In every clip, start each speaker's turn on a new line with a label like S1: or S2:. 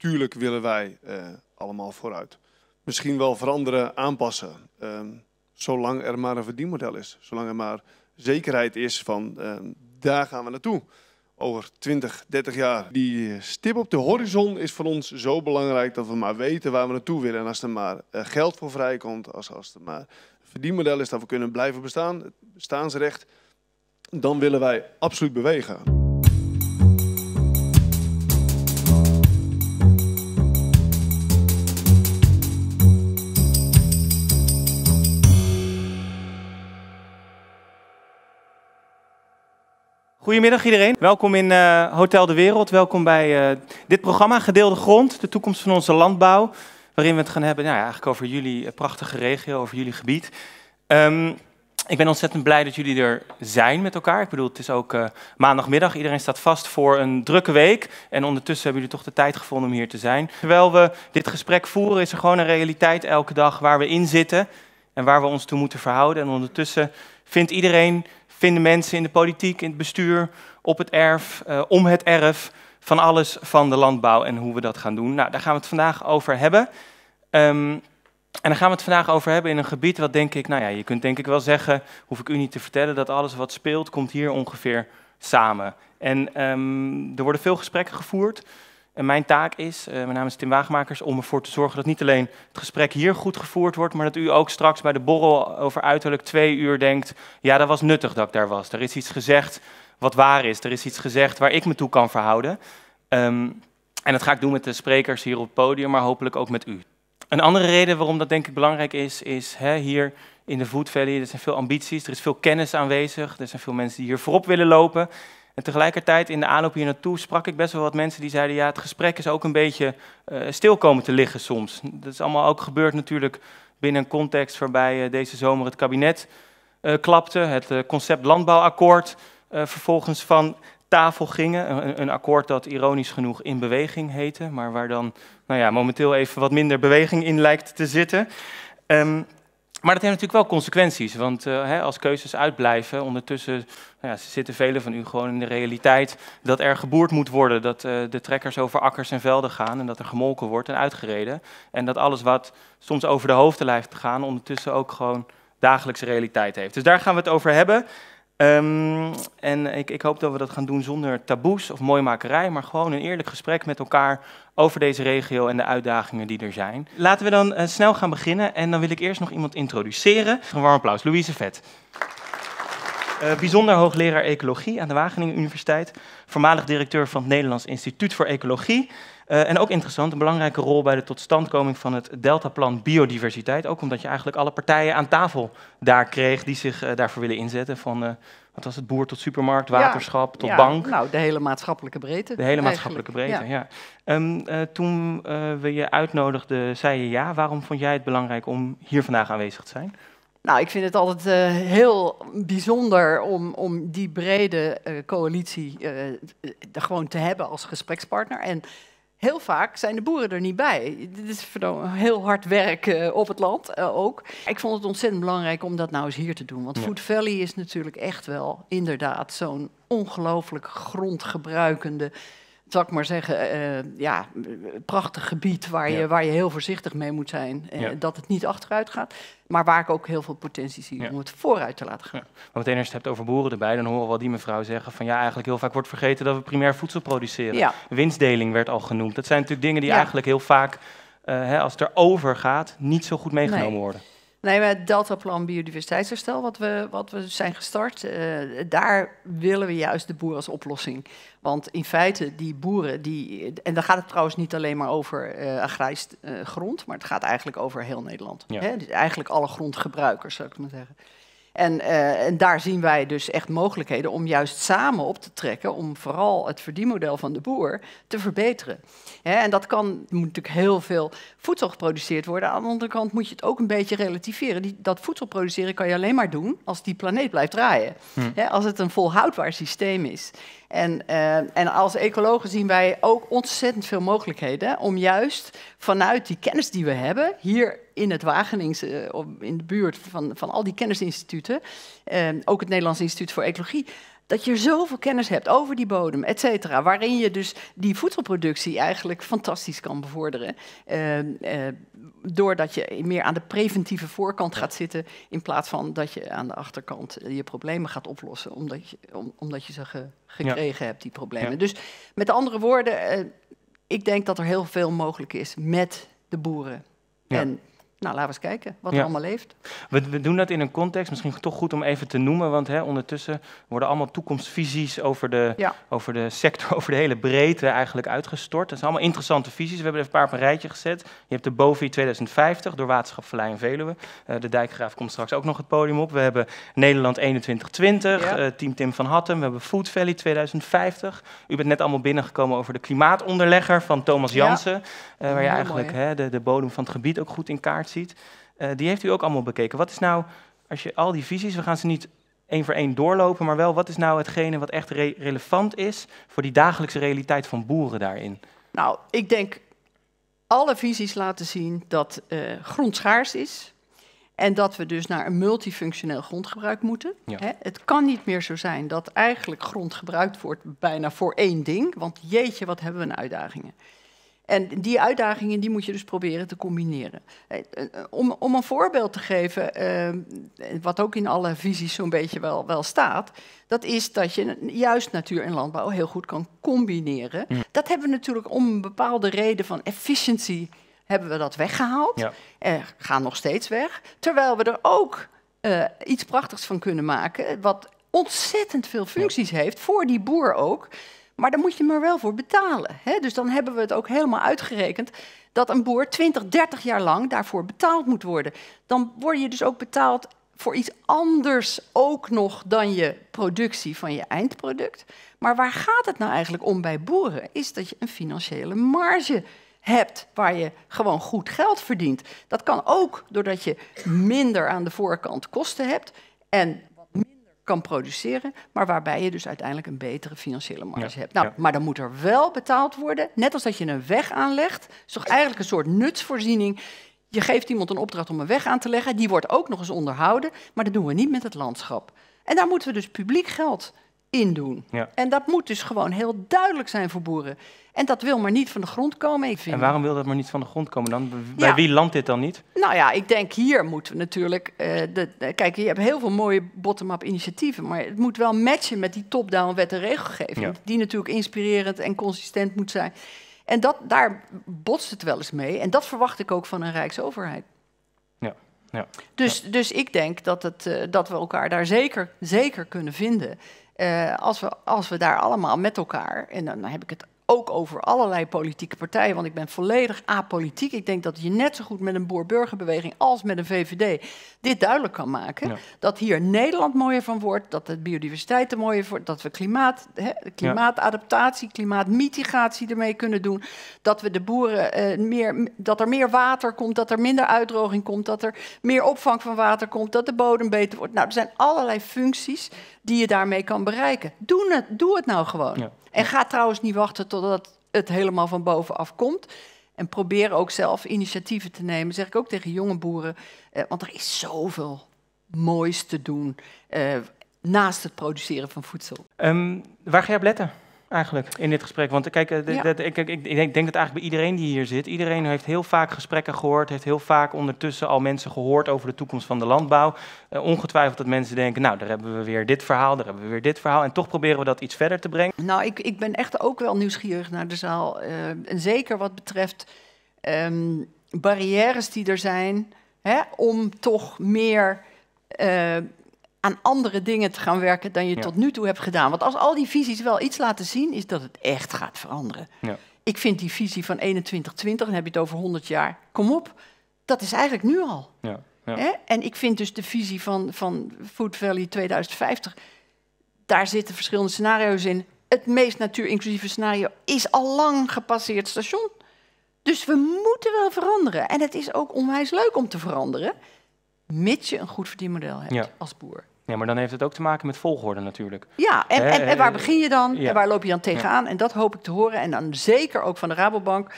S1: Tuurlijk willen wij eh, allemaal vooruit. Misschien wel veranderen, aanpassen. Ehm, zolang er maar een verdienmodel is. Zolang er maar zekerheid is van ehm, daar gaan we naartoe over 20, 30 jaar. Die stip op de horizon is voor ons zo belangrijk dat we maar weten waar we naartoe willen. En als er maar eh, geld voor vrijkomt, als, als er maar een verdienmodel is dat we kunnen blijven bestaan, het bestaansrecht, dan willen wij absoluut bewegen.
S2: Goedemiddag iedereen. Welkom in eh, Hotel de Wereld. Welkom bij eh, dit programma Gedeelde Grond, de toekomst van onze landbouw. Waarin we het gaan hebben nou ja, eigenlijk over jullie eh, prachtige regio, over jullie gebied. Ehm, ik ben ontzettend blij dat jullie er zijn met elkaar. Ik bedoel, het is ook maandagmiddag. Iedereen staat vast voor een drukke week. En ondertussen hebben jullie toch de tijd gevonden om hier te zijn. Terwijl we dit gesprek voeren, is er gewoon een realiteit elke dag waar we in zitten. En waar we ons toe moeten verhouden. En ondertussen vindt iedereen vinden mensen in de politiek, in het bestuur, op het erf, eh, om het erf, van alles van de landbouw en hoe we dat gaan doen. Nou, daar gaan we het vandaag over hebben. Ehm, en daar gaan we het vandaag over hebben in een gebied wat denk ik, nou ja, je kunt denk ik wel zeggen, hoef ik u niet te vertellen, dat alles wat speelt komt hier ongeveer samen. En ehm, er worden veel gesprekken gevoerd. En eh, mijn taak is, uh, mijn naam is Tim Waagmakers, om ervoor te zorgen dat niet alleen het gesprek hier goed gevoerd wordt, maar dat u ook straks bij de borrel over uiterlijk twee uur denkt, ja, dat was nuttig dat ik daar was. Er is iets gezegd wat waar is. Er is iets gezegd waar ik me toe kan verhouden. Ehm, en dat ga ik doen met de sprekers hier op het podium, maar hopelijk ook met u. Een andere reden waarom dat denk ik belangrijk is, is hè, hier in de Food Valley, er zijn veel ambities, er is veel kennis aanwezig, er zijn veel mensen die hier voorop willen lopen tegelijkertijd in de aanloop hier naartoe sprak ik best wel wat mensen die zeiden: ja, het gesprek is ook een beetje uh, stil komen te liggen soms. Dat is allemaal ook gebeurd natuurlijk binnen een context waarbij eh, deze zomer het kabinet eh, klapte, het concept landbouwakkoord vervolgens van tafel gingen. Een, akkoord dat ironisch genoeg in beweging heette, maar waar dan nou ja, momenteel even wat minder beweging in lijkt te zitten. Um, maar dat heeft natuurlijk wel consequenties, want eh, hè, als keuzes uitblijven, ondertussen nou ja, zitten velen van u gewoon in de realiteit dat er geboerd moet worden, dat eh, de trekkers over akkers en velden gaan en dat er gemolken wordt en uitgereden. En dat alles wat soms over de hoofden lijkt te gaan, ondertussen ook gewoon dagelijkse realiteit heeft. Dus daar gaan we het over hebben. Ehm, en ik, ik, hoop dat we dat gaan doen zonder taboes of mooimakerij, maar gewoon een eerlijk gesprek met elkaar over deze regio en de uitdagingen die er zijn. Laten we dan eh, snel gaan beginnen en dan wil ik eerst nog iemand introduceren. Een warm applaus, Louise Vet. Eh, bijzonder hoogleraar ecologie aan de Wageningen Universiteit. Voormalig directeur van het Nederlands Instituut voor Ecologie. Eh, en ook interessant, een belangrijke rol bij de totstandkoming van het Deltaplan Biodiversiteit. Ook omdat je eigenlijk alle partijen aan tafel daar kreeg die zich eh, daarvoor willen inzetten. Van, eh, wat was het, boer tot supermarkt, waterschap tot ja, bank. Nou, de
S3: hele maatschappelijke breedte. De hele maatschappelijke breedte,
S2: ja. Ehm, toen we je uitnodigden, zei je ja. Waarom vond jij het belangrijk om hier vandaag aanwezig
S3: te zijn? Nou, ik vind het altijd heel bijzonder om, om die brede coalitie uh, gewoon te hebben als gesprekspartner. En heel vaak zijn de boeren er niet bij. Dit is heel hard werk eh, op het land eh, ook. Ik vond het ontzettend belangrijk om dat nou eens hier te doen. Want Food Valley is natuurlijk echt wel inderdaad zo'n ongelooflijk grondgebruikende zal ik maar zeggen, uh, ja, prachtig gebied waar, je, waar je heel voorzichtig mee moet zijn. Uh, Dat het niet achteruit gaat, maar waar ik ook heel veel potentie zie om het vooruit te laten gaan.
S2: Maar meteen als je het hebt over boeren erbij, dan horen we al die mevrouw zeggen van ja, eigenlijk heel vaak wordt vergeten dat we primair voedsel produceren. Winstdeling werd al genoemd. Dat zijn natuurlijk dingen die eigenlijk heel vaak, eh, hè, als het erover gaat, niet zo goed meegenomen worden.
S3: Nee, het Deltaplan Biodiversiteitsherstel, wat we, wat we zijn gestart, eh, daar willen we juist de boer als oplossing. Want in feite, die boeren, die, en dan gaat het trouwens niet alleen maar over uh, grond, maar het gaat eigenlijk over heel Nederland. Hè? Dus eigenlijk alle grondgebruikers, zou ik maar zeggen. En, en, daar zien wij dus echt mogelijkheden om juist samen op te trekken om vooral het verdienmodel van de boer te verbeteren en dat kan, er moet natuurlijk heel veel voedsel geproduceerd worden. Aan de andere kant moet je het ook een beetje relativeren. Die, dat voedsel produceren kan je alleen maar doen als die planeet blijft draaien. Hm. als het een volhoudbaar systeem is. En, eh, en, als ecologen zien wij ook ontzettend veel mogelijkheden om juist vanuit die kennis die we hebben, hier in het Wageningse, eh, in de buurt van, van al die kennisinstituten, eh, ook het Nederlands Instituut voor Ecologie, dat je zoveel kennis hebt over die bodem, et cetera. Waarin je dus die voedselproductie eigenlijk fantastisch kan bevorderen. Ehm, eh, doordat je meer aan de preventieve voorkant gaat zitten. In plaats van dat je aan de achterkant eh, je problemen gaat oplossen. Omdat je, omdat je ze gekregen hebt, die problemen. Dus met andere woorden, eh, ik denk dat er heel veel mogelijk is met de boeren. Ja. En nou, laten we eens kijken wat er allemaal leeft.
S2: We, doen dat in een context, misschien toch goed om even te noemen, want hè, ondertussen worden allemaal toekomstvisies over de, over de sector, over de hele breedte eigenlijk uitgestort. Dat zijn allemaal interessante visies. We hebben er een paar op een rijtje gezet. Je hebt de BOVI 2050 door Waterschap Verlei en Veluwe. Eh, de dijkgraaf komt straks ook nog het podium op. We hebben Nederland 2120, ja. Eh, team Tim van Hattem. We hebben Food Valley 2050. U bent net allemaal binnengekomen over de klimaatonderlegger van Thomas Jansen. Eh, waar je eigenlijk hè, de, de, bodem van het gebied ook goed in kaart ziet. Eh, die heeft u ook allemaal bekeken. Wat is nou, als je al die visies, we gaan ze niet één voor één doorlopen, maar wel wat is nou hetgene wat echt relevant is voor die dagelijkse realiteit van boeren daarin? Nou, ik denk
S3: alle visies laten zien dat uh, grond schaars is. En dat we dus naar een multifunctioneel grondgebruik moeten. Hè, het kan niet meer zo zijn dat eigenlijk grond gebruikt wordt bijna voor één ding. Want jeetje, wat hebben we een uitdagingen. En die uitdagingen die moet je dus proberen te combineren. Eh, eh, om, om een voorbeeld te geven, eh, wat ook in alle visies zo'n beetje wel, wel staat, dat is dat je juist natuur en landbouw heel goed kan combineren. Dat hebben we natuurlijk om een bepaalde reden van efficiëntie hebben we dat weggehaald. Ja. Eh, gaan nog steeds weg. Terwijl we er ook iets prachtigs van kunnen maken, wat ontzettend veel functies heeft, voor die boer ook. Maar daar moet je maar wel voor betalen. Hè? Dus dan hebben we het ook helemaal uitgerekend dat een boer 20, 30 jaar lang daarvoor betaald moet worden. Dan word je dus ook betaald voor iets anders ook nog dan je productie van je eindproduct. Maar waar gaat het nou eigenlijk om bij boeren? Is dat je een financiële marge hebt waar je gewoon goed geld verdient. Dat kan ook doordat je minder aan de voorkant kosten hebt en kan produceren, maar waarbij je dus uiteindelijk een betere financiële marge hebt. Nou, maar dan moet er wel betaald worden, net als dat je een weg aanlegt. is toch eigenlijk een soort nutsvoorziening. Je geeft iemand een opdracht om een weg aan te leggen, die wordt ook nog eens onderhouden, maar dat doen we niet met het landschap. En daar moeten we dus publiek geld indoen. Ja. En dat moet dus gewoon heel duidelijk zijn voor boeren. En dat wil maar niet van de grond komen, ik vind. En waarom
S2: wil dat maar niet van de grond komen dan? Bij wie landt dit dan niet?
S3: Nou ja, ik denk hier moeten we natuurlijk... Eh, de, kijk, je hebt heel veel mooie bottom-up initiatieven... maar het moet wel matchen met die top-down wet en regelgeving... die natuurlijk inspirerend en consistent moet zijn. En dat, daar botst het wel eens mee. En dat verwacht ik ook van een rijksoverheid.
S4: Ja. Ja,
S3: dus, dus ik denk dat, het, eh, dat we elkaar daar zeker, zeker kunnen vinden. Uh, als, we, als we daar allemaal met elkaar, en dan heb ik het ook over allerlei politieke partijen, want ik ben volledig apolitiek. Ik denk dat je net zo goed met een boer-burgerbeweging als met een VVD dit duidelijk kan maken. Dat hier Nederland mooier van wordt, dat de biodiversiteit er mooier wordt, dat we klimaat, hè, klimaatadaptatie, klimaatmitigatie ermee kunnen doen. Dat we de boeren eh, meer, dat er meer water komt, dat er minder uitdroging komt, dat er meer opvang van water komt, dat de bodem beter wordt. Nou, er zijn allerlei functies die je daarmee kan bereiken. Doe het, doe het nou gewoon. Ja. En ga trouwens niet wachten totdat het helemaal van bovenaf komt. En probeer ook zelf initiatieven te nemen. zeg ik ook tegen jonge boeren. Eh, want er is zoveel moois te doen eh, naast het produceren van voedsel.
S2: Ehm, waar ga je op letten? eigenlijk in dit gesprek? Want kijk, eh, ik, ik, ik, denk, dat eigenlijk bij iedereen die hier zit, iedereen heeft heel vaak gesprekken gehoord, heeft heel vaak ondertussen al mensen gehoord over de toekomst van de landbouw. Eh, ongetwijfeld dat mensen denken, nou, daar hebben we weer dit verhaal, daar hebben we weer dit verhaal. En toch proberen
S3: we dat iets verder te brengen. Nou, ik, ik ben echt ook wel nieuwsgierig naar de zaal. Eh, en zeker wat betreft ehm, barrières die er zijn hè, om toch meer aan andere dingen te gaan werken dan je tot nu toe hebt gedaan. Want als al die visies wel iets laten zien, is dat het echt gaat veranderen. Ja. Ik vind die visie van 2120, en heb je het over 100 jaar, kom op, dat is eigenlijk nu al. Ja, En ik vind dus de visie van, van Food Valley 2050, daar zitten verschillende scenario's in. Het meest natuurinclusieve scenario is al lang gepasseerd station. Dus we moeten wel veranderen. En het is ook onwijs leuk om te veranderen mits je een goed verdienmodel hebt als boer.
S2: Ja, maar dan heeft het ook te maken met volgorde natuurlijk. Ja, en, en, waar eh, begin je dan? En waar loop je
S3: dan tegenaan? En dat hoop ik te horen. En dan zeker ook van de Rabobank.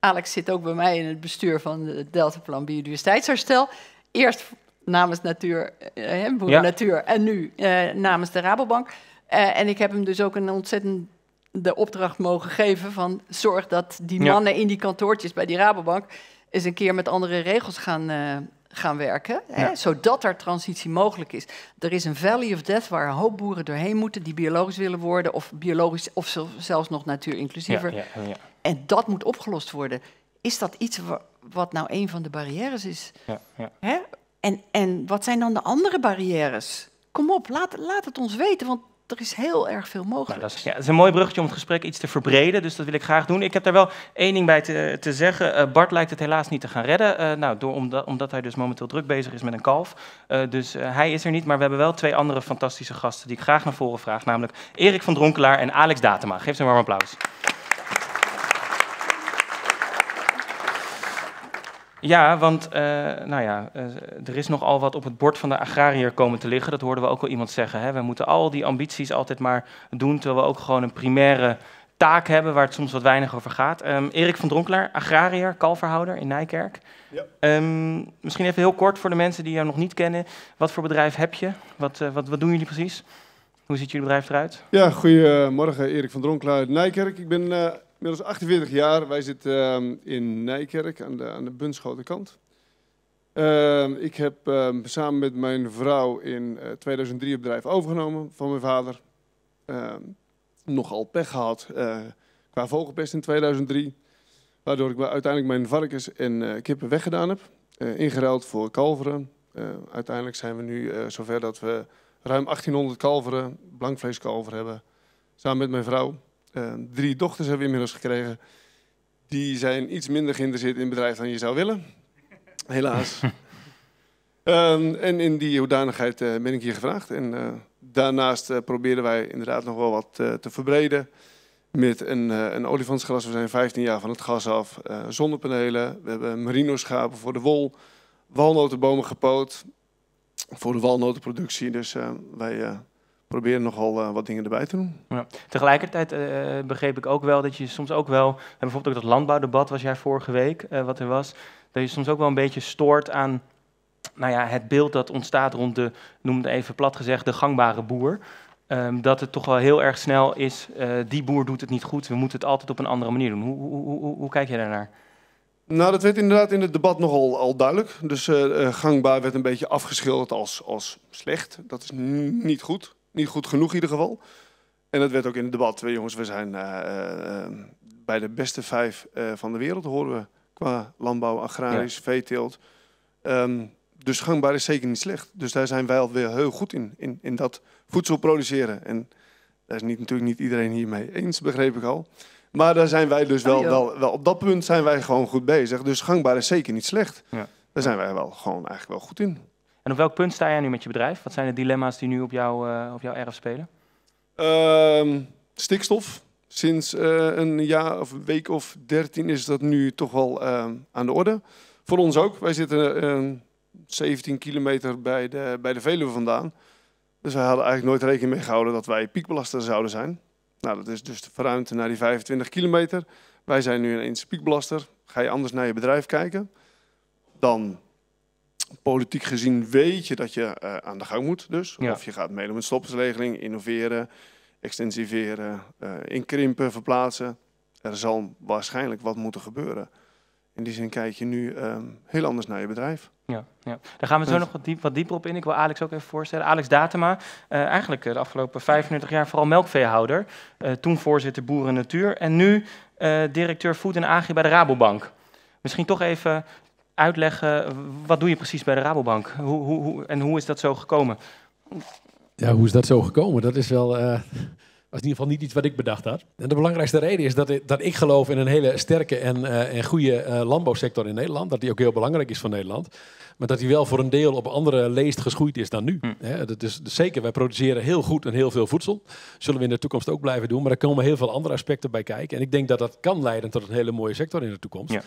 S3: Alex zit ook bij mij in het bestuur van het Deltaplan Biodiversiteitsherstel. Eerst namens Natuur, eh, ja. Natuur en nu eh, namens de Rabobank. Eh, en ik heb hem dus ook een ontzettend de opdracht mogen geven van zorg dat die mannen in die kantoortjes bij die Rabobank eens een keer met andere regels gaan, eh, gaan werken, hè, zodat er transitie mogelijk is. Er is een valley of death waar een hoop boeren doorheen moeten die biologisch willen worden of biologisch of zelfs nog natuurinclusiever. inclusiever. ja, en dat moet opgelost worden. Is dat iets wat nou een van de barrières is? Hè? En, en wat zijn dan de andere barrières? Kom op, laat, laat het ons weten, want er is heel erg veel mogelijk. Nou, dat,
S2: is, ja, het is een mooi bruggetje om het gesprek iets te verbreden, dus dat wil ik graag doen. Ik heb daar wel één ding bij te, te zeggen. Eh, Bart lijkt het helaas niet te gaan redden, eh, nou, door, omdat, omdat, hij dus momenteel druk bezig is met een kalf. Eh, dus hij is er niet, maar we hebben wel twee andere fantastische gasten die ik graag naar voren vraag, namelijk Erik van Dronkelaar en Alex Datema. Geef ze een warm applaus. Ja, want eh, nou ja, eh, er is nogal wat op het bord van de agrariër komen te liggen. Dat hoorden we ook al iemand zeggen. Hè. We moeten al die ambities altijd maar doen, terwijl we ook gewoon een primaire taak hebben waar het soms wat weinig over gaat. Um, Erik van Dronkelaar, agrariër, kalverhouder in Nijkerk. Ja. Ehm, misschien even heel kort voor de mensen die jou nog niet kennen. Wat voor bedrijf heb je? Wat, eh, wat, wat doen jullie precies? Hoe ziet jullie bedrijf eruit?
S1: Ja, goedemorgen. Erik van Dronkelaar uit Nijkerk. Ik ben Inmiddels 48 jaar. Wij zitten ehm, in Nijkerk aan de, aan de Bunschotenkant. Ehm, ik heb ehm, samen met mijn vrouw in 2003 eh, het bedrijf overgenomen van mijn vader. nogal pech gehad eh, qua vogelpest in 2003. Waardoor ik uiteindelijk mijn varkens en eh, kippen weggedaan heb. ingeruild voor kalveren. uiteindelijk zijn we nu zover dat we ruim 1800 kalveren, blankvleeskalveren hebben. Samen met mijn vrouw. Eh, drie dochters hebben we inmiddels gekregen. Die zijn iets minder geïnteresseerd in het bedrijf dan je zou willen. Helaas. Ehm, en in die hoedanigheid eh, ben ik hier gevraagd. En eh, daarnaast proberen wij inderdaad nog wel wat te verbreden. Met een, een olifantsgras. We zijn 15 jaar van het gas af. zonnepanelen. We hebben merino-schapen voor de wol. Walnotenbomen gepoot. Voor de walnotenproductie. Dus wij proberen nogal eh, wat dingen
S2: erbij te doen. Ja. Tegelijkertijd eh, eh, begreep ik ook wel dat je soms ook wel, bijvoorbeeld ook dat landbouwdebat was jij vorige week, wat er was, dat je soms ook wel een beetje stoort aan nou ja, het beeld dat ontstaat rond de, noem het even plat gezegd, de gangbare boer. Ehm, dat het toch wel heel erg snel is, die boer doet het niet goed, we moeten het altijd op een andere manier doen. Hoe, hoe, hoe, hoe kijk jij daarnaar?
S1: Nou, dat werd inderdaad in het debat nogal al duidelijk. Dus gangbaar werd een beetje afgeschilderd als, als slecht. Dat is niet goed. Niet goed genoeg in ieder geval. En dat werd ook in het debat. Jongens, we zijn eh, eh, bij de beste vijf eh, van de wereld, horen we. Qua landbouw, agrarisch, veeteelt. Ehm, dus gangbaar is zeker niet slecht. Dus daar zijn wij alweer heel goed in, in, in dat voedsel produceren. En daar is niet, natuurlijk niet iedereen hiermee eens, begreep ik al. Maar daar zijn wij dus wel, wel, wel, op dat punt zijn wij gewoon goed bezig. Dus gangbaar is zeker niet slecht. Ja. Daar zijn wij wel gewoon eigenlijk wel goed
S2: in. En op welk punt sta jij nu met je bedrijf? Wat zijn de dilemma's die nu op, jou, eh, op jouw erf spelen? Ehm, stikstof. Sinds eh, een jaar of een week of dertien is
S1: dat nu toch wel ehm, aan de orde. Voor ons ook. Wij zitten 17 ehm, kilometer bij de, bij de Veluwe vandaan. Dus wij hadden eigenlijk nooit rekening mee gehouden dat wij piekbelaster zouden zijn. Nou, dat is dus de verruimd naar die 25 kilometer. Wij zijn nu ineens piekbelaster. Ga je anders naar je bedrijf kijken, dan politiek gezien weet je dat je eh, aan de gang moet dus. Of je gaat meedoen met stoppersregeling, innoveren, extensiveren, uh, inkrimpen, verplaatsen. Er zal waarschijnlijk wat moeten gebeuren. In die zin kijk je nu ehm, heel anders naar je bedrijf.
S2: Ja, ja. daar gaan we zo dus- nog wat, diep, dieper op in. Ik wil Alex ook even voorstellen. Alex Datema, eh, eigenlijk de afgelopen 35 jaar vooral melkveehouder. toen voorzitter Boeren Natuur en nu directeur Food en Agri bij de Rabobank. Misschien toch even uitleggen, wat doe je precies bij de Rabobank? Hoe, hoe, hoe, en hoe is dat zo gekomen?
S5: Ja, hoe is dat zo gekomen? Dat is wel... Uh, was in ieder geval niet iets wat ik bedacht had. En de belangrijkste reden is dat ik, dat ik geloof in een hele sterke en, eh, en goede eh, landbouwsector in Nederland. Dat die ook heel belangrijk is voor Nederland. Maar dat die wel voor een deel op andere leest geschoeid is dan nu. Hm. dat is, zeker, wij produceren heel goed en heel veel voedsel. Zullen we in de toekomst ook blijven doen. Maar er komen heel veel andere aspecten bij kijken. En ik denk dat dat kan leiden tot een hele mooie sector in de toekomst. Ja.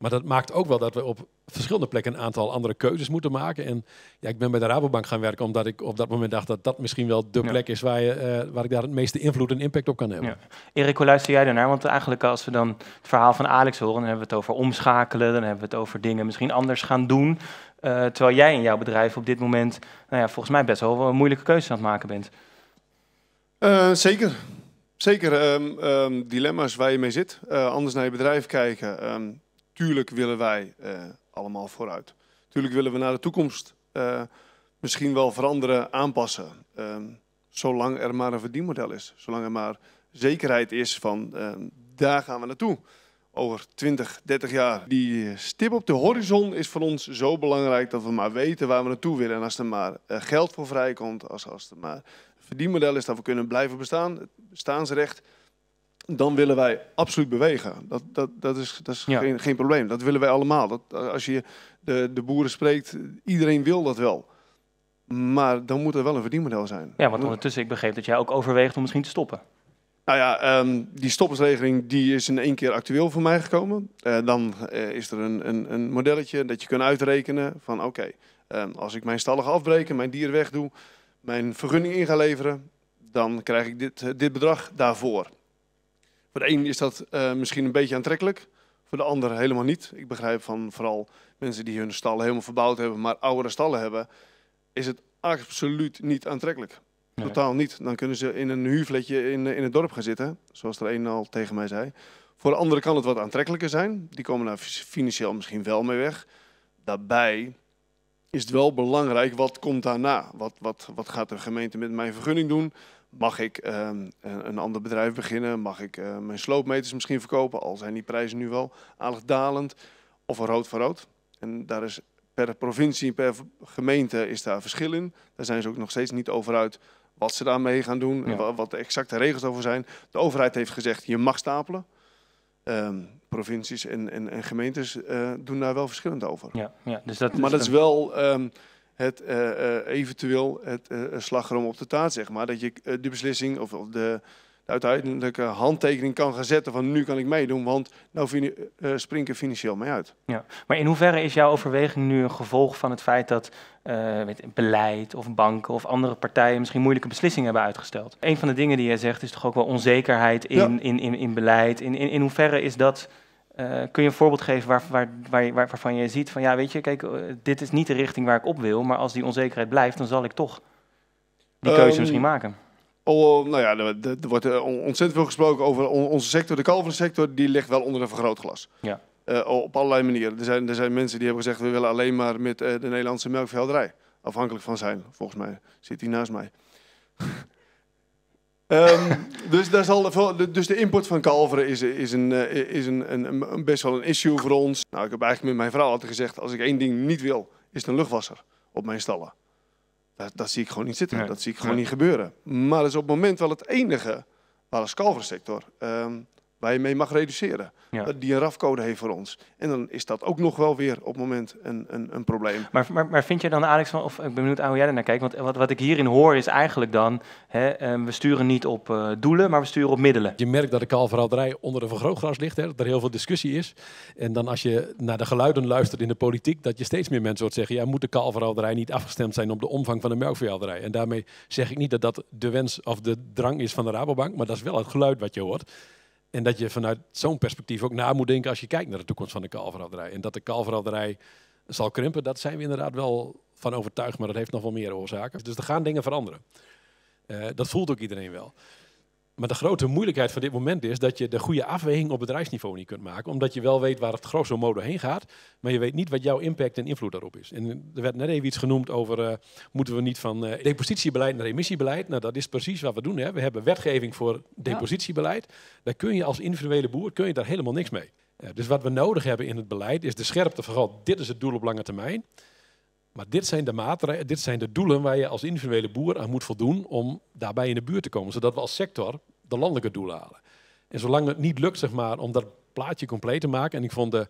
S5: Maar dat maakt ook wel dat we op verschillende plekken een aantal andere keuzes moeten maken. En ja, ik ben bij de Rabobank gaan werken omdat ik op dat moment dacht dat dat misschien wel de plek is waar, je, eh, waar ik daar het meeste invloed en impact op kan hebben. Ja.
S2: Erik, hoe luister jij daarnaar? Want eigenlijk als we dan het verhaal van Alex horen, dan hebben we het over omschakelen, dan hebben we het over dingen misschien anders gaan doen. Eh, terwijl jij in jouw bedrijf op dit moment, nou ja, volgens mij best wel een moeilijke keuzes aan het maken bent.
S1: Eh, zeker. Zeker. Ehm, ehm, dilemma's waar je mee zit. anders naar je bedrijf kijken. Um, Natuurlijk willen wij eh, allemaal vooruit. Tuurlijk willen we naar de toekomst eh, misschien wel veranderen, aanpassen. Ehm, zolang er maar een verdienmodel is. Zolang er maar zekerheid is van ehm, daar gaan we naartoe. Over 20, 30 jaar. Die stip op de horizon is voor ons zo belangrijk dat we maar weten waar we naartoe willen. En als er maar eh, geld voor vrijkomt, als, als er maar een verdienmodel is dat we kunnen blijven bestaan, het recht dan willen wij absoluut bewegen. Dat, dat, dat is, dat is geen, geen probleem. Dat willen wij allemaal. Dat, als je de, de boeren spreekt, iedereen wil dat wel. Maar dan moet er wel een verdienmodel zijn.
S2: Ja, want ondertussen, ik begreep dat jij ook overweegt om misschien te stoppen.
S1: Nou ja, ehm, die stoppersregeling die is in één keer actueel voor mij gekomen. Eh, dan eh, is er een, een, een, modelletje dat je kunt uitrekenen van oké, ehm, als ik mijn stallen afbreken, mijn dier wegdoe, mijn vergunning in ga leveren, dan krijg ik dit, eh, dit bedrag daarvoor. Voor de een is dat eh, misschien een beetje aantrekkelijk, voor de ander helemaal niet. Ik begrijp van vooral mensen die hun stallen helemaal verbouwd hebben, maar oudere stallen hebben, is het absoluut niet aantrekkelijk. Totaal niet. Dan kunnen ze in een huurfletje in, in het dorp gaan zitten, zoals er een al tegen mij zei. Voor de anderen kan het wat aantrekkelijker zijn. Die komen daar financieel misschien wel mee weg. Daarbij is het wel belangrijk wat komt daarna. Wat, wat, wat gaat de gemeente met mijn vergunning doen? mag ik ehm, een, ander bedrijf beginnen? Mag ik eh, mijn sloopmeters misschien verkopen? Al zijn die prijzen nu wel aardig dalend. Of een rood voor rood. En daar is per provincie, per gemeente is daar verschil in. Daar zijn ze ook nog steeds niet over uit wat ze daarmee gaan doen. En wat de exacte regels over zijn. De overheid heeft gezegd, je mag stapelen. Ehm, provincies en, en, gemeentes eh, doen daar wel verschillend over. Ja,
S2: ja, dus dat maar dat is
S1: wel... Ehm, het, eh, eh, eventueel het eh, slagroom op de taart, zeg maar. Dat je de beslissing of de, de uiteindelijke handtekening kan gaan zetten van nu kan ik meedoen, want nou vind uh, spring ik financieel mee uit.
S2: Ja. Maar in hoeverre is jouw overweging nu een gevolg van het feit dat beleid of banken of andere partijen misschien moeilijke beslissingen hebben uitgesteld? Een van de dingen die jij zegt is toch ook wel onzekerheid in, in, in, in, beleid. In, in, in hoeverre is dat eh, kun je een voorbeeld geven waar, waar, waar, waarvan je ziet van ja, weet je, kijk, eh, dit is niet de richting waar ik op wil, maar als die onzekerheid blijft, dan zal ik toch die keuze ehm, misschien maken.
S1: Oh, oh, nou ja, er, wordt eh, ontzettend veel gesproken over onze sector. De sector, die ligt wel onder een vergrootglas. Ja. op allerlei manieren. Er zijn, er zijn mensen die hebben gezegd, we willen alleen maar met de Nederlandse melkveehouderij afhankelijk van zijn. Volgens mij zit hij naast mij. Ehm, dus, daar zal, dus de import van kalveren is, is, een, eh, is een, een, best wel een issue voor ons. Nou, ik heb eigenlijk met mijn vrouw altijd gezegd, als ik één ding niet wil, is een luchtwasser op mijn stallen. Dat, dat zie ik gewoon niet zitten, dat zie ik gewoon niet gebeuren. Maar dat is op het moment wel het enige waar als kalversector. Ehm, waar je mee mag reduceren. Die een rafcode heeft voor ons. En dan is dat ook nog wel weer op het moment een, een, een probleem.
S2: Maar, maar, maar vind je dan, Alex, of ik ben benieuwd hoe jij naar kijkt. Want wat, wat ik hierin hoor is eigenlijk dan, hè, ehm, we sturen niet op eh, doelen, maar we sturen op middelen. Je merkt dat de kalverhouderij onder de vergrootglas ligt, hè, dat er heel veel discussie is.
S5: En dan als je naar de geluiden luistert in de politiek, dat je steeds meer mensen hoort zeggen, ja, moet de kalverhouderij niet afgestemd zijn op de omvang van de melkveehouderij? En daarmee zeg ik niet dat dat de wens of de drang is van de Rabobank, maar dat is wel het geluid wat je hoort. En dat je vanuit zo'n perspectief ook na moet denken als je kijkt naar de toekomst van de kalverhouderij. En dat de kalverhouderij zal krimpen, dat zijn we inderdaad wel van overtuigd, maar dat heeft nog wel meer oorzaken. Dus er gaan dingen veranderen. Eh, dat voelt ook iedereen wel. Maar de grote moeilijkheid van dit moment is dat je de goede afweging op bedrijfsniveau niet kunt maken. Omdat je wel weet waar het grosso modo heen gaat, maar je weet niet wat jouw impact en invloed daarop is. En er werd net even iets genoemd over, eh, moeten we niet van eh, depositiebeleid naar emissiebeleid? Nou, dat is precies wat we doen. Hè. We hebben wetgeving voor depositiebeleid. Daar kun je als individuele boer kun je daar helemaal niks mee. dus wat we nodig hebben in het beleid is de scherpte van, dit is het doel op lange termijn. Maar dit zijn de maatregelen, dit zijn de doelen waar je als individuele boer aan moet voldoen om daarbij in de buurt te komen, zodat we als sector de landelijke doelen halen. En zolang het niet lukt zeg maar, om dat plaatje compleet te maken, en ik vond de,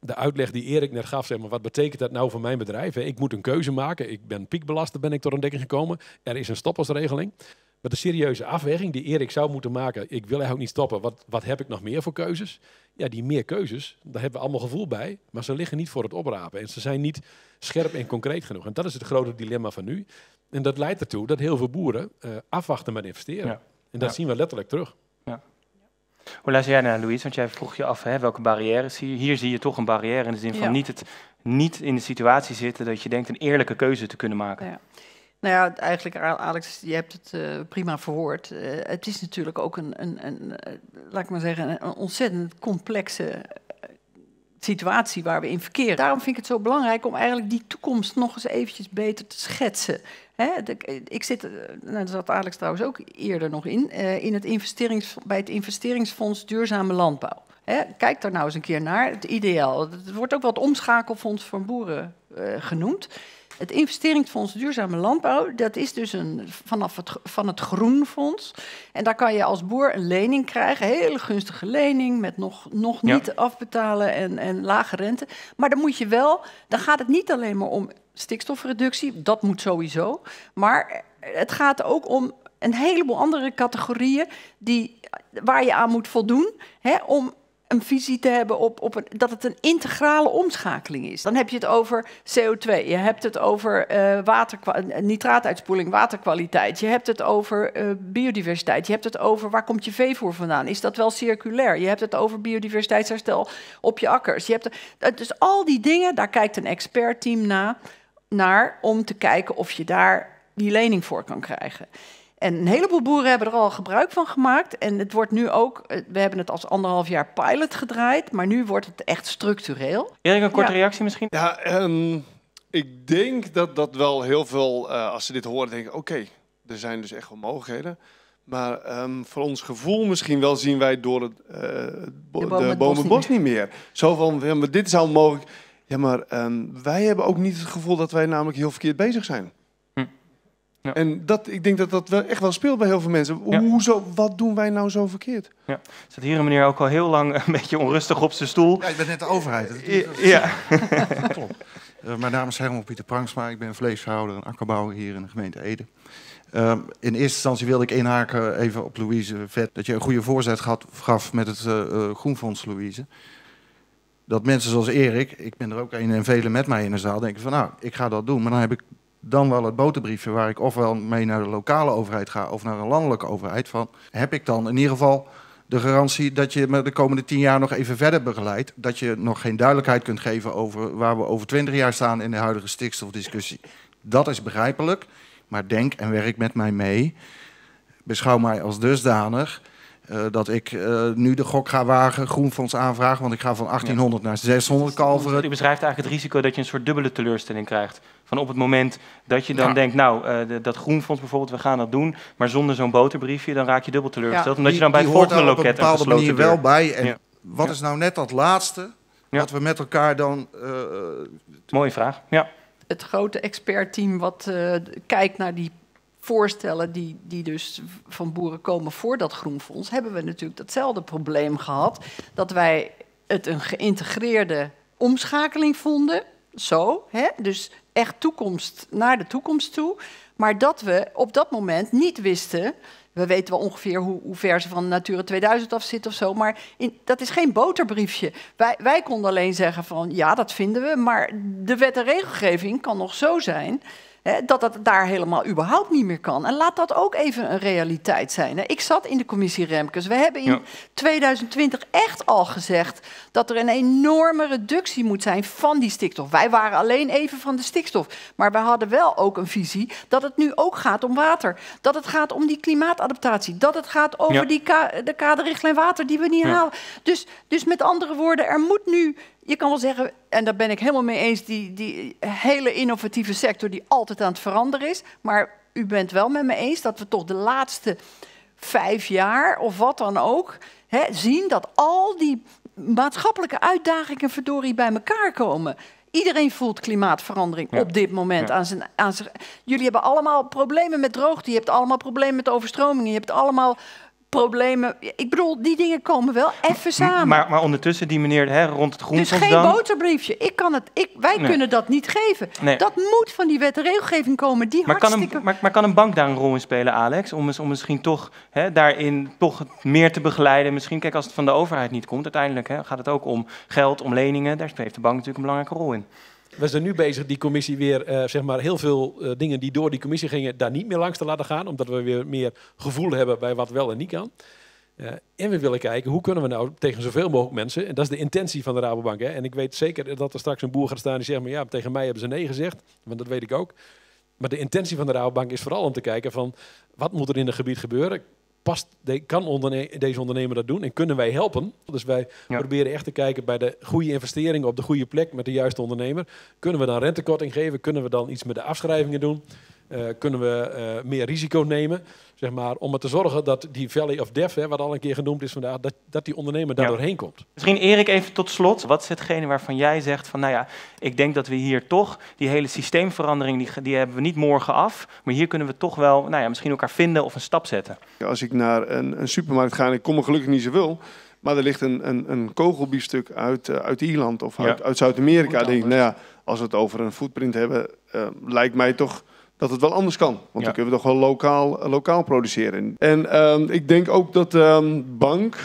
S5: de uitleg die Erik net gaf, zeg maar, wat betekent dat nou voor mijn bedrijf? Ik moet een keuze maken, ik ben piekbelast, ben ik tot ontdekking gekomen, er is een stoppersregeling. Maar de serieuze afweging die Erik zou moeten maken, ik wil eigenlijk niet stoppen, wat, wat heb ik nog meer voor keuzes? Ja, die meer keuzes, daar hebben we allemaal gevoel bij, maar ze liggen niet voor het oprapen. En ze zijn niet scherp en concreet genoeg. En dat is het grote dilemma van nu. En dat leidt ertoe dat heel veel boeren eh, afwachten met investeren. En dat zien we letterlijk terug.
S2: Ja. Hoe luister jij naar Louise? Want jij vroeg je af hè, welke barrières zie je. Hier zie je toch een barrière in de zin van niet, het, niet in de situatie zitten dat je denkt een eerlijke keuze te kunnen maken.
S3: Nou ja, eigenlijk, Alex, je hebt het eh, prima verwoord. Eh, het is natuurlijk ook een, een, een eh, laat ik maar zeggen, een, ontzettend complexe situatie waar we in verkeren. Daarom vind ik het zo belangrijk om eigenlijk die toekomst nog eens eventjes beter te schetsen. Hè, ik zit, nou, daar zat Alex trouwens ook eerder nog in, in het investerings, bij het investeringsfonds Duurzame Landbouw. Hè, kijk daar nou eens een keer naar, het ideaal. Het wordt ook wel het omschakelfonds van boeren genoemd. Het investeringsfonds duurzame landbouw, dat is dus een, vanaf het, van het groenfonds. En daar kan je als boer een lening krijgen, hele gunstige lening met nog, nog niet afbetalen en, en lage rente. Maar dan moet je wel, dan gaat het niet alleen maar om stikstofreductie, dat moet sowieso. Maar het gaat ook om een heleboel andere categorieën die, waar je aan moet voldoen hè, om een visie te hebben op, op een, dat het een integrale omschakeling is. Dan heb je het over CO2, je hebt het over uh, water, eh, nitraatuitspoeling, waterkwaliteit, je hebt het over eh, biodiversiteit, je hebt het over waar komt je veevoer vandaan, is dat wel circulair, je hebt het over biodiversiteitsherstel op je akkers. Je hebt dus al die dingen, daar kijkt een expertteam naar om te kijken of je daar die lening voor kan krijgen. En een heleboel boeren hebben er al gebruik van gemaakt. En het wordt nu ook, eh, we hebben het als anderhalf jaar pilot gedraaid, maar nu wordt het echt structureel.
S1: Erik, een korte reactie misschien? Ja, ehm, ik denk dat dat wel heel veel, eh, als ze dit horen, denken: oké, er zijn dus echt wel mogelijkheden. Maar ehm, voor ons gevoel misschien wel zien wij door het, eh, de, bomen bos bomenbos niet meer. Zo van, dit is al mogelijk. Ja, maar ehm, wij hebben ook niet het gevoel dat wij namelijk heel verkeerd bezig zijn. En dat, ik denk dat dat wel echt wel speelt bij heel veel mensen. Hoezo, wat doen wij nou zo verkeerd?
S6: Ja. Zit hier een meneer ook al heel lang een beetje onrustig op zijn stoel. Ja, ik ben net de overheid. ja. Eh, mijn naam is Herman Pieter Prangsma. Ik ben vleeshouder en akkerbouwer hier in de gemeente Ede. Ehm, in eerste instantie wilde ik inhaken even op Louise Vet. Dat je een goede voorzet gaf, met het uh, Groenfonds, Louise dat mensen zoals Erik, ik ben er ook een en velen met mij in de zaal, denken van nou, ik ga dat doen. Maar dan heb ik dan wel het boterbriefje waar ik ofwel mee naar de lokale overheid ga of naar een landelijke overheid. Van, heb ik dan in ieder geval de garantie dat je me de komende tien jaar nog even verder begeleidt. Dat je nog geen duidelijkheid kunt geven over waar we over twintig jaar staan in de huidige stikstofdiscussie. Dat is begrijpelijk, maar denk en werk met mij mee. Beschouw mij als dusdanig eh, dat ik eh, nu de gok ga wagen, groenfonds aanvragen, want ik ga van 1800 naar 600 kalveren. U beschrijft
S2: eigenlijk het risico dat je een soort dubbele teleurstelling krijgt. Van op het moment dat je dan denkt, nou, uh, dat groenfonds bijvoorbeeld, we gaan dat doen, maar zonder zo'n boterbriefje, dan raak je dubbel
S6: teleurgesteld. omdat je dan bij het volgende loket een bepaalde een manier wel bij. En wat is nou net dat laatste, wat we met elkaar dan... Mooie vraag, ja
S3: het grote expertteam wat kijkt naar die voorstellen die, die dus van boeren komen voor dat groenfonds, hebben we natuurlijk datzelfde probleem gehad. Dat wij het een geïntegreerde omschakeling vonden. Zo, hè? dus echt toekomst naar de toekomst toe. Maar dat we op dat moment niet wisten. We weten wel ongeveer hoe, hoe ver ze van Natura 2000 af zitten of zo. Maar dat is geen boterbriefje. Wij, wij konden alleen zeggen van ja, dat vinden we. Maar de wet en regelgeving kan nog zo zijn dat dat daar helemaal überhaupt niet meer kan. En laat dat ook even een realiteit zijn. ik zat in de commissie Remkes. We hebben in 2020 echt al gezegd dat er een enorme reductie moet zijn van die stikstof. Wij waren alleen even van de stikstof. Maar we hadden wel ook een visie dat het nu ook gaat om water. Dat het gaat om die klimaatadaptatie. Dat het gaat over die de kaderrichtlijn water die we niet halen. Dus, dus met andere woorden, er moet nu je kan wel zeggen, en daar ben ik helemaal mee eens, die, die hele innovatieve sector die altijd aan het veranderen is. Maar u bent wel met me eens dat we toch de laatste vijf jaar of wat dan ook hè, zien dat al die maatschappelijke uitdagingen verdorie bij elkaar komen. Iedereen voelt klimaatverandering op dit moment. Aan zijn, aan zijn, jullie hebben allemaal problemen met droogte. Je hebt allemaal problemen met overstromingen. Je hebt allemaal problemen. Ik bedoel, die dingen komen wel even samen. Maar,
S2: maar ondertussen, die meneer rond het groen. Dus geen dan...
S3: boterbriefje. Ik kan het, ik, wij kunnen dat niet geven. Dat moet van die wet en regelgeving komen. Die maar, hartstikke... kan
S2: een, maar, maar, kan een bank daar een rol in spelen, Alex? Om, om misschien toch hè, daarin toch meer te begeleiden. Misschien, kijk, als het van de overheid niet komt, uiteindelijk hè, gaat het ook om geld, om leningen. Daar speelt de bank natuurlijk een belangrijke rol in we zijn nu bezig die commissie weer, eh, zeg maar, heel veel
S5: eh, dingen die door die commissie gingen, daar niet meer langs te laten gaan. Omdat we weer meer gevoel hebben bij wat wel en niet kan. Eh, en we willen kijken, hoe kunnen we nou tegen zoveel mogelijk mensen, en dat is de intentie van de Rabobank. Hè, en ik weet zeker dat er straks een boer gaat staan die zegt, maar ja, tegen mij hebben ze nee gezegd. Want dat weet ik ook. Maar de intentie van de Rabobank is vooral om te kijken van, wat moet er in een gebied gebeuren? past, kan deze ondernemer dat doen en kunnen wij helpen? Dus wij proberen echt te kijken bij de goede investeringen op de goede plek met de juiste ondernemer. Kunnen we dan rentekorting geven? Kunnen we dan iets met de afschrijvingen doen? Eh, kunnen we eh, meer risico nemen? zeg maar, om er te zorgen dat die Valley
S2: of Death, hè, wat al een keer genoemd is vandaag, dat, dat die ondernemer daar doorheen komt. Misschien Erik even tot slot. Wat is hetgene waarvan jij zegt van, nou ja, ik denk dat we hier toch die hele systeemverandering, die, die hebben we niet morgen af, maar hier kunnen we toch wel, nou ja, misschien elkaar vinden of een stap zetten.
S1: Als ik naar een, een supermarkt ga en ik kom er gelukkig niet zoveel, maar er ligt een, een, een kogelbiefstuk uit, eh, uit Ierland of uit, Zuid-Amerika. denk nou ja, als we het over een footprint hebben, eh, lijkt mij toch dat het wel anders kan. Want dan kunnen we toch wel lokaal, eh, lokaal produceren. En ehm, ik denk ook dat de ehm, bank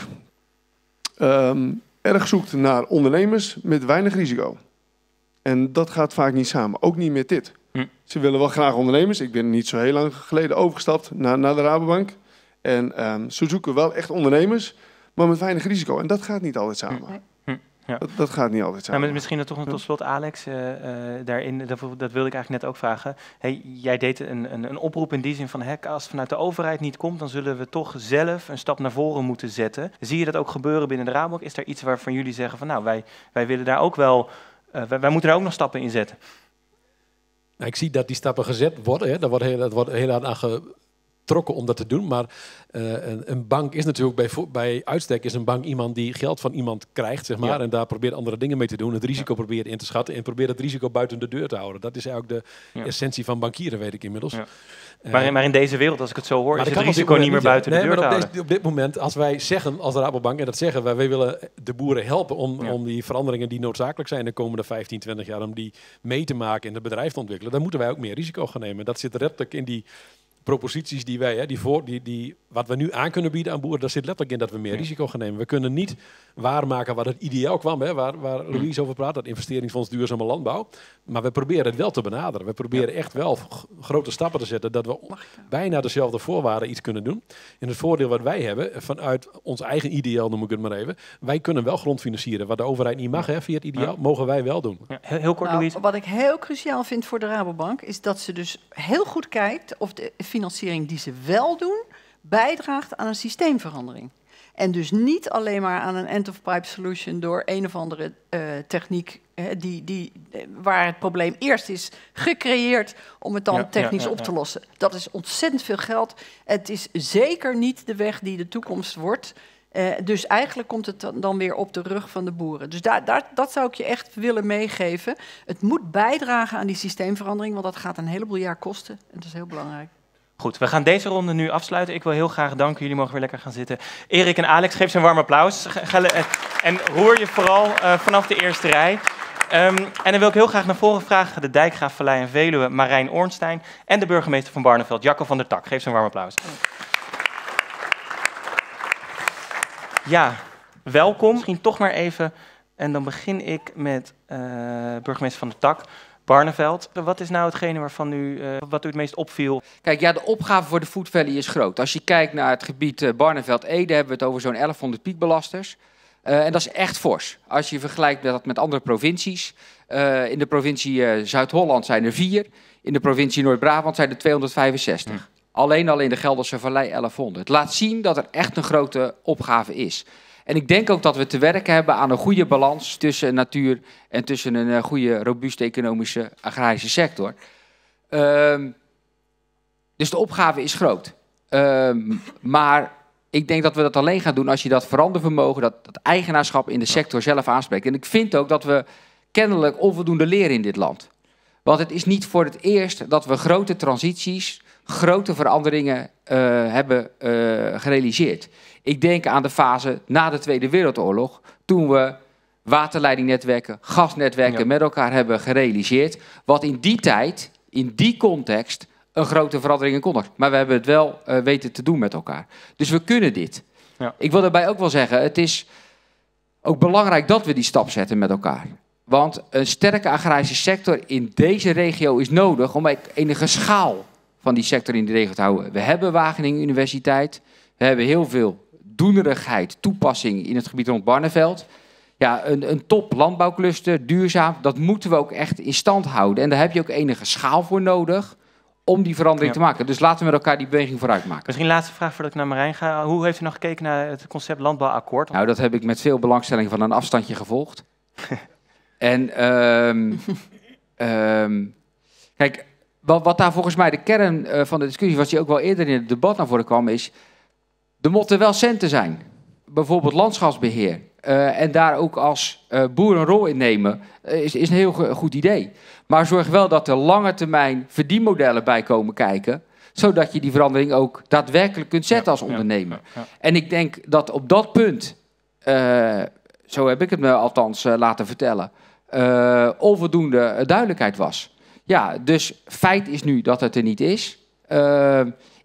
S1: ehm, erg zoekt naar ondernemers met weinig risico. En dat gaat vaak niet samen. Ook niet met dit. Hm. Ze willen wel graag ondernemers. Ik ben niet zo heel lang geleden overgestapt naar, naar de Rabobank. En ze zoeken wel echt ondernemers, maar met weinig risico. En dat gaat niet altijd samen ja. Dat, gaat niet altijd zo. misschien dat toch nog tot
S2: slot, Alex, eh, eh, daarin, dat, wilde ik eigenlijk net ook vragen. jij deed een, een, een oproep in die zin van, hè, als vanuit de overheid niet komt, dan zullen we toch zelf een stap naar voren moeten zetten. Zie je dat ook gebeuren binnen de Rabobank? Is er iets waarvan jullie zeggen van, nou, wij, wij willen daar ook wel, uh, wij, moeten daar ook nog stappen in zetten? Nou, ik zie dat die stappen
S5: gezet worden. Hè. wordt dat wordt heel hard aan trokken om dat te doen. Maar eh, een, een, bank is natuurlijk bij, bij uitstek is een bank iemand die geld van iemand krijgt, zeg maar. En daar probeert andere dingen mee te doen. Het risico probeert in te schatten en probeert het risico buiten de deur te houden. Dat is eigenlijk de essentie van
S2: bankieren, weet ik inmiddels. Eh, maar, maar, in deze wereld, als ik het zo hoor, is het risico niet meer buiten de, deur maar op,
S5: op dit moment, als wij zeggen als Rabobank, en dat zeggen wij, wij willen de boeren helpen om, om die veranderingen die noodzakelijk zijn de komende 15, 20 jaar, om die mee te maken en het bedrijf te ontwikkelen, dan moeten wij ook meer risico gaan nemen. Dat zit redelijk in die proposities die wij, hè, die voor, die, die, wat we nu aan kunnen bieden aan boeren, daar zit letterlijk in dat we meer risico gaan nemen. We kunnen niet waarmaken wat het ideaal kwam, hè, waar, waar Louise over praat, dat investeringsfonds duurzame landbouw. Maar we proberen het wel te benaderen. We proberen echt wel grote stappen te zetten, dat we bijna dezelfde voorwaarden iets kunnen doen. En het voordeel wat wij hebben, eh, vanuit ons eigen ideaal noem ik het maar even, wij kunnen wel grond financieren. Wat de overheid niet mag hè, via het ideaal, mogen wij wel doen. Heel, kort, nou, Louise.
S3: Wat ik heel cruciaal vind voor de Rabobank, is dat ze dus heel goed kijkt of de financiering die ze wel doen, bijdraagt aan een systeemverandering. En dus niet alleen maar aan een end-of-pipe solution door een of andere eh, techniek hè, eh, die, die, eh, waar het probleem eerst is gecreëerd om het dan technisch op te lossen. Dat is ontzettend veel geld. Het is zeker niet de weg die de toekomst wordt. dus eigenlijk komt het dan weer op de rug van de boeren. Dus daar, daar, dat zou ik je echt willen meegeven. Het moet bijdragen aan die systeemverandering, want dat gaat een heleboel jaar kosten. En dat is heel belangrijk.
S2: Goed, we gaan deze ronde nu afsluiten. Ik wil heel graag danken. Jullie mogen weer lekker gaan zitten. Erik en Alex, geef ze een warm applaus. Eh, en roer je vooral eh, vanaf de eerste rij. Ehm, en dan wil ik heel graag naar voren vragen de dijkgraaf Vallei en Veluwe, Marijn Ornstein. En de burgemeester van Barneveld, Jacco van der Tak. Geef ze een warm applaus. Ja, welkom. Misschien toch maar even. En dan begin ik met uh, burgemeester van der Tak. Barneveld. Wat is nou hetgene waarvan u, eh,
S7: wat u het meest opviel? Kijk, ja, de opgave voor de Food Valley is groot. Als je kijkt naar het gebied eh, Barneveld-Ede, hebben we het over zo'n 1100 piekbelasters. Eh, en dat is echt fors. Als je vergelijkt met dat met andere provincies. in de provincie Zuid-Holland zijn er vier. In de provincie Noord-Brabant zijn er 265. Hm. Alleen al in de Gelderse Vallei 1100. Het laat zien dat er echt een grote opgave is. En ik denk ook dat we te werken hebben aan een goede balans tussen natuur en tussen een eh, goede, robuuste economische agrarische sector. Ehm, dus de opgave is groot. Ehm, maar ik denk dat we dat alleen gaan doen als je dat verandervermogen, dat, dat eigenaarschap in de sector zelf aanspreekt. En ik vind ook dat we kennelijk onvoldoende leren in dit land. Want het is niet voor het eerst dat we grote transities, grote veranderingen eh, hebben eh, gerealiseerd. Ik denk aan de fase na de Tweede Wereldoorlog, toen we waterleidingnetwerken, gasnetwerken met elkaar hebben gerealiseerd. Wat in die tijd, in die context, een grote verandering in kon. Maar we hebben het wel eh, weten te doen met elkaar. Dus we kunnen dit. Ja. Ik wil daarbij ook wel zeggen, het is ook belangrijk dat we die stap zetten met elkaar. Want een sterke agrarische sector in deze regio is nodig om enige schaal van die sector in de regio te houden. We hebben Wageningen Universiteit, we hebben heel veel doenerigheid, toepassing in het gebied rond Barneveld. Ja, een, een top landbouwcluster, duurzaam, dat moeten we ook echt in stand houden. En daar heb je ook enige schaal voor nodig om die verandering te maken. Dus laten we met elkaar die beweging vooruit maken.
S2: Misschien laatste vraag voordat ik naar Marijn ga. Hoe heeft u nog gekeken naar het concept landbouwakkoord? Nou, dat
S7: heb ik met veel belangstelling van een afstandje gevolgd. en ehm, ehm, kijk, wat, wat, daar volgens mij de kern eh, van de discussie was, die ook wel eerder in het debat naar voren kwam, is er moeten wel centen zijn. Bijvoorbeeld landschapsbeheer. Eh, en daar ook als uh, boer een rol in nemen, eh, is, is een heel goed idee. Maar zorg wel dat er lange termijn verdienmodellen bij komen kijken, zodat je die verandering ook daadwerkelijk kunt zetten als ondernemer. en ik denk dat op dat punt, zo heb ik het me althans laten vertellen, onvoldoende duidelijkheid was. Ja, dus feit is nu dat het er niet is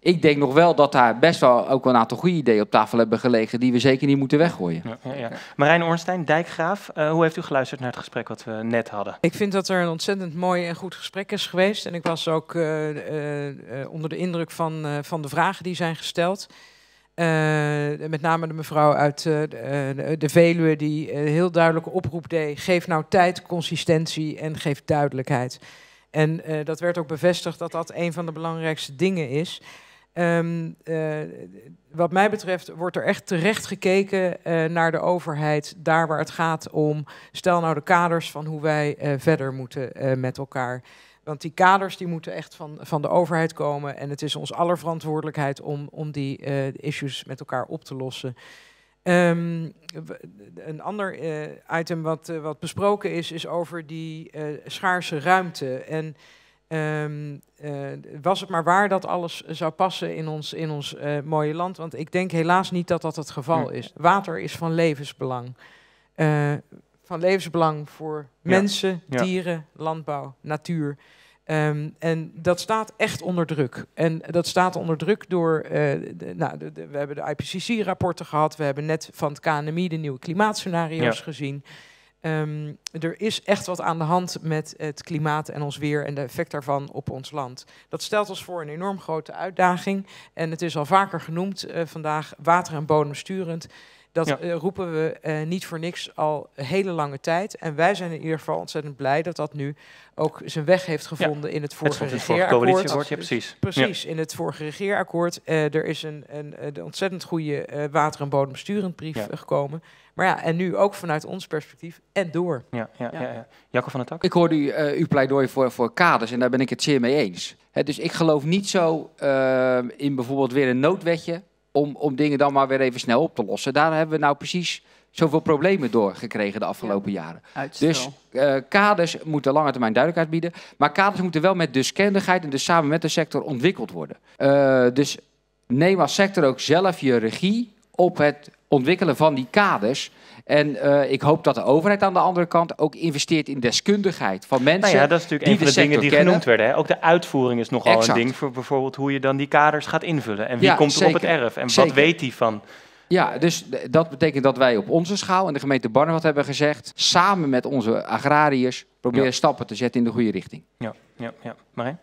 S7: ik denk nog wel dat daar best wel ook een aantal goede ideeën op tafel hebben gelegen die we zeker niet moeten weggooien. Ja, ja, ja. Marijn Ornstein, dijkgraaf,
S4: eh, hoe heeft u geluisterd naar het gesprek wat we net hadden? Ik vind dat er een ontzettend mooi en goed gesprek is geweest. En ik was ook eh, eh, onder de indruk van, van de vragen die zijn gesteld. met name de mevrouw uit de, de Veluwe, die heel duidelijke oproep deed: geef nou tijd, consistentie en geef duidelijkheid. En dat werd ook bevestigd dat dat een van de belangrijkste dingen is. Um, wat mij betreft wordt er echt terecht gekeken eh, naar de overheid, daar waar het gaat om, stel nou de kaders van hoe wij eh, verder moeten met elkaar. Want die kaders die moeten echt van, van de overheid komen en het is ons aller verantwoordelijkheid om, om die issues met elkaar op te lossen. Ehm, een ander item wat, wat besproken is, is over die schaarse ruimte. En Ehm, eh, was het maar waar dat alles zou passen in ons, in ons eh, mooie land. Want ik denk helaas niet dat dat het geval hm. is. Water is van levensbelang. Eh, van levensbelang voor mensen, dieren, landbouw, natuur. Ehm, en dat staat echt onder druk. En dat staat onder druk door. nou, we hebben de IPCC-rapporten gehad. We hebben net van het KNMI de nieuwe klimaatscenario's gezien. Ehm, er is echt wat aan de hand met het klimaat en ons weer en de effect daarvan op ons land. Dat stelt ons voor een enorm grote uitdaging. En het is al vaker genoemd eh, vandaag, water en bodem sturend. Dat eh, roepen we eh, niet voor niks al een hele lange tijd. En wij zijn in ieder geval ontzettend blij dat dat nu ook zijn weg heeft gevonden in het vorige het regeerakkoord. Vorige ja, precies. Precies, in het vorige regeerakkoord. er is een, een, een ontzettend goede water- en bodemsturend brief gekomen. Maar ja, en nu ook vanuit ons perspectief en door. Ja, ja, ja. ja Jacco van der Tak?
S7: Ik hoorde u, eh, uw pleidooi voor, voor kaders en daar ben ik het zeer mee eens. dus ik geloof niet zo eh, in bijvoorbeeld weer een noodwetje om, om dingen dan maar weer even snel op te lossen. Daar hebben we nou precies zoveel problemen door gekregen de afgelopen jaren. Dus eh, kaders moeten lange termijn duidelijkheid bieden. Maar kaders moeten wel met deskundigheid en dus samen met de sector ontwikkeld worden. dus neem als sector ook zelf je regie op het ontwikkelen van die kaders. En eh, ik hoop dat de overheid aan de andere kant ook investeert in deskundigheid van mensen. Nou ja, dat is natuurlijk een van de, dingen die genoemd
S2: werden. Hè? Ook de uitvoering is nogal een ding voor
S7: bijvoorbeeld hoe je dan die kaders gaat invullen. En wie komt er op het erf en wat weet die van. Ja, dus dat betekent dat wij op onze schaal en de gemeente Barneveld hebben gezegd, samen met onze agrariërs, proberen stappen te zetten in de goede richting.
S2: Ja, ja, ja. Marijn?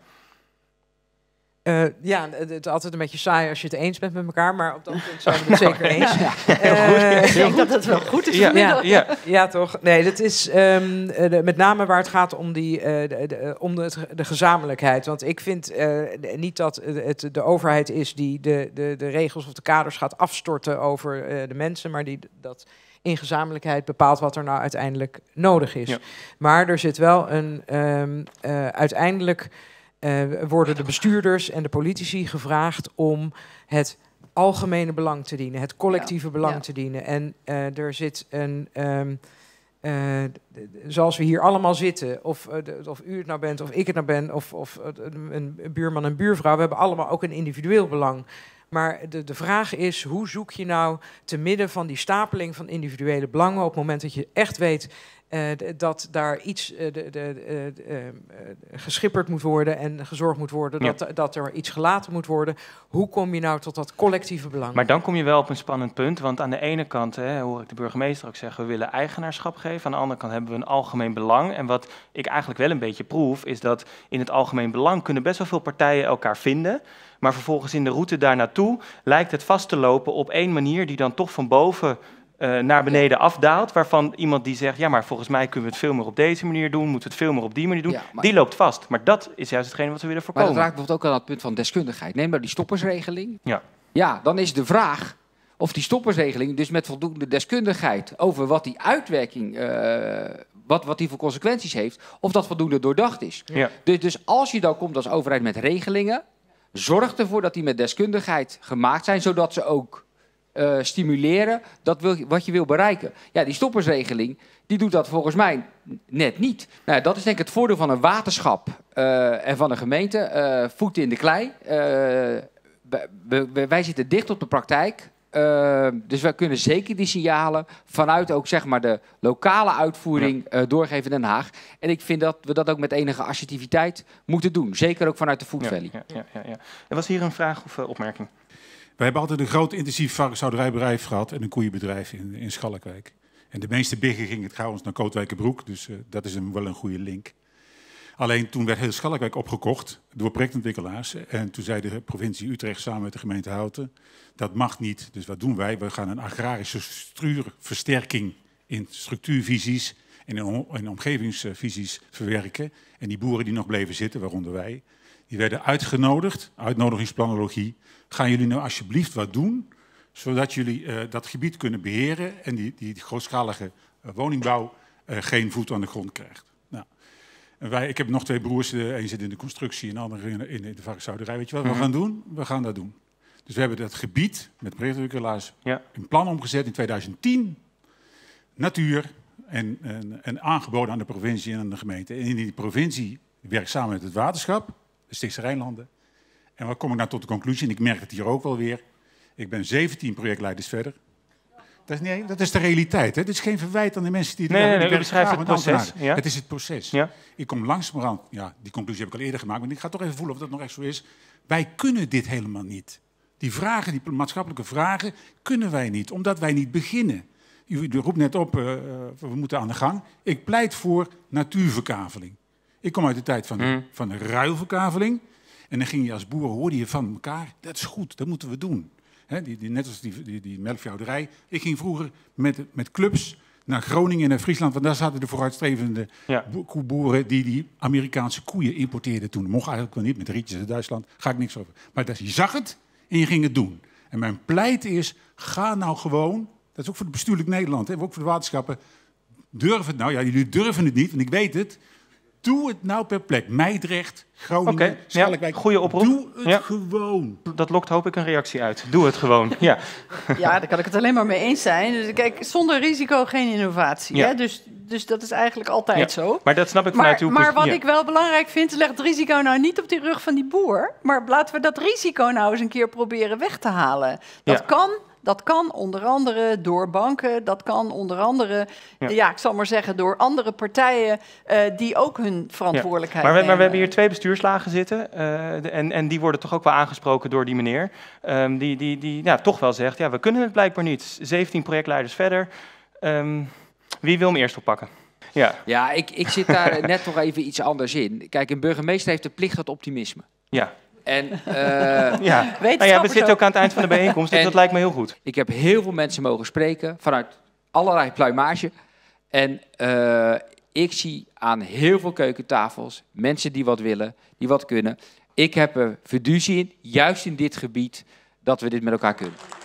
S4: Eh, ja, het is altijd een beetje saai als je het eens bent met elkaar, maar op dat punt zijn we het zeker eens. Ja, eh, ik denk dat het wel goed is. Ja, ja, ja. toch? Nee, dat is ehm, eh, met name waar het gaat om, die, de, om de, de gezamenlijkheid. Want ik vind niet dat het de overheid is die de, de, de regels of de kaders gaat afstorten over de mensen, maar die dat in gezamenlijkheid bepaalt wat er nou uiteindelijk nodig is. Maar er zit wel een ehm, uiteindelijk uh, worden de bestuurders en de politici gevraagd om het algemene belang te dienen, het collectieve belang te dienen. En eh, er zit een. Ehm, eh, zoals we hier allemaal zitten, of, of u het nou bent, of ik het nou ben, of, of een buurman en buurvrouw, we hebben allemaal ook een individueel belang. Maar de, de vraag is, hoe zoek je nou te midden van die stapeling van individuele belangen, op het moment dat je echt weet, eh, dat daar iets eh, de, de, eh, geschipperd moet worden en gezorgd moet worden dat, dat er iets gelaten moet worden. Hoe kom je nou tot dat collectieve belang? Maar dan
S2: kom je wel op een spannend punt, want aan de ene kant hè, hoor ik de burgemeester ook zeggen, we willen eigenaarschap geven. Aan de andere kant hebben we een algemeen belang. En wat ik eigenlijk wel een beetje proef, is dat in het algemeen belang kunnen best wel veel partijen elkaar vinden. Maar vervolgens in de route daar naartoe lijkt het vast te lopen op één manier die dan toch van boven eh, naar beneden afdaalt, waarvan iemand die zegt, ja, maar volgens mij kunnen we het veel meer op deze manier doen, moeten we het veel meer op die manier doen, die loopt vast. Maar dat is juist hetgeen wat we willen voorkomen. Maar dat raakt
S7: bijvoorbeeld ook aan het punt van deskundigheid. Neem maar die stoppersregeling. Ja. Ja, dan is de vraag of die stoppersregeling dus met voldoende deskundigheid over wat die uitwerking, uh, wat, wat die voor consequenties heeft, of dat voldoende doordacht is. Ja. Dus, dus als je dan komt als overheid met regelingen, zorg ervoor dat die met deskundigheid gemaakt zijn, zodat ze ook eh, stimuleren, dat wil, wat je wil bereiken. Ja, die stoppersregeling, die doet dat volgens mij net niet. Nou, dat is denk ik het voordeel van een waterschap eh, en van een gemeente. Uh, voeten in de klei. wij zitten dicht op de praktijk. dus wij kunnen zeker die signalen vanuit ook zeg maar, de lokale uitvoering doorgeven in Den Haag. En ik vind dat we dat ook met enige assertiviteit moeten doen. Zeker ook vanuit de Food Valley. Ja, ja, ja,
S8: Er was hier een vraag of opmerking? We hebben altijd een groot intensief varkenshouderijbedrijf gehad en een koeienbedrijf in, in Schalkwijk. En de meeste biggen gingen het trouwens naar Kootwijkenbroek, dus eh, dat is een, wel een goede link. Alleen toen werd heel Schalkwijk opgekocht door projectontwikkelaars. En toen zei de provincie Utrecht samen met de gemeente Houten, dat mag niet. Dus wat doen wij? We gaan een agrarische structuurversterking in structuurvisies en in, omgevingsvisies verwerken. En die boeren die nog bleven zitten, waaronder wij, die werden uitgenodigd, uitnodigingsplanologie. Gaan jullie nou alsjeblieft wat doen, zodat jullie eh, dat gebied kunnen beheren en die, die, grootschalige eh, woningbouw eh, geen voet aan de grond krijgt. Nou, en wij, ik heb nog twee broers, Eén zit in de constructie en de andere in, in, de varkenshouderij. Weet je wat we mhm. gaan doen? We gaan dat doen. Dus we hebben dat gebied met projectontwikkelaars ja. een plan omgezet in 2010. Natuur en, en, en aangeboden aan de provincie en aan de gemeente. En in die provincie werkt samen met het waterschap de Stichtse Rijnlanden. En wat kom ik nou tot de conclusie? En ik merk het hier ook wel weer. Ik ben 17 projectleiders verder. Dat is, nee, dat is de realiteit. Het Dit is geen verwijt aan de mensen die er nee, nee, nee, het proces. Ja. Het is het proces. Ik kom langzamerhand, ja, die conclusie heb ik al eerder gemaakt, maar ik ga toch even voelen of dat nog echt zo is. Wij kunnen dit helemaal niet. Die vragen, die maatschappelijke vragen, kunnen wij niet, omdat wij niet beginnen. U roept net op, eh, eh, we moeten aan de gang. Ik pleit voor natuurverkaveling. Ik kom uit de tijd van, hmm. van de ruilverkaveling. En dan ging je als boer, hoorde je van elkaar, dat is goed, dat moeten we doen. die, die, net als die, die, die melkveehouderij. Ik ging vroeger met, met clubs naar Groningen en naar Friesland, want daar zaten de vooruitstrevende ja. koeboeren die die Amerikaanse koeien importeerden toen. Mocht eigenlijk wel niet met rietjes in Duitsland, ga ik niks over. Maar dat, je zag het en je ging het doen. En mijn pleit is, ga nou gewoon, dat is ook voor het bestuurlijk Nederland, hè, ook voor de waterschappen, durf het nou. Ja, jullie durven het niet, want ik weet het, Doe het nou per plek. Meidrecht, Groningen, okay, goede oproep. Doe het gewoon. Dat lokt hoop ik een reactie uit. Doe het gewoon. Ja. ja, daar
S3: kan ik het alleen maar mee eens zijn. Dus kijk, zonder risico geen innovatie. Ja. Hè? Dus, dus dat is eigenlijk altijd zo.
S2: Maar dat snap ik vanuit Maar wat ik
S3: wel belangrijk vind, leg het risico nou niet op die rug van die boer. Maar laten we dat risico nou eens een keer proberen weg te halen. Dat kan, dat kan onder andere door banken, dat kan onder andere, ja, ik zal maar zeggen, door andere partijen eh, die ook hun verantwoordelijkheid ja. maar, we, hebben
S2: hier twee bestuurslagen zitten eh, en, en die worden toch ook wel aangesproken door die meneer, ehm, die, die, die ja, toch wel zegt, ja, we kunnen het blijkbaar niet. 17 projectleiders verder, ehm, wie wil hem eerst oppakken?
S7: Ja, ja ik, ik zit daar net nog even iets anders in. Kijk, een burgemeester heeft de plicht tot optimisme. Ja. En, uh, ja. we zitten ook aan het eind van de bijeenkomst, dus en dat lijkt me heel goed. Ik heb heel veel mensen mogen spreken vanuit allerlei pluimage. En eh, ik zie aan heel veel keukentafels mensen die wat willen, die wat kunnen. Ik heb er verduzie in, juist in dit gebied, dat we dit met elkaar kunnen.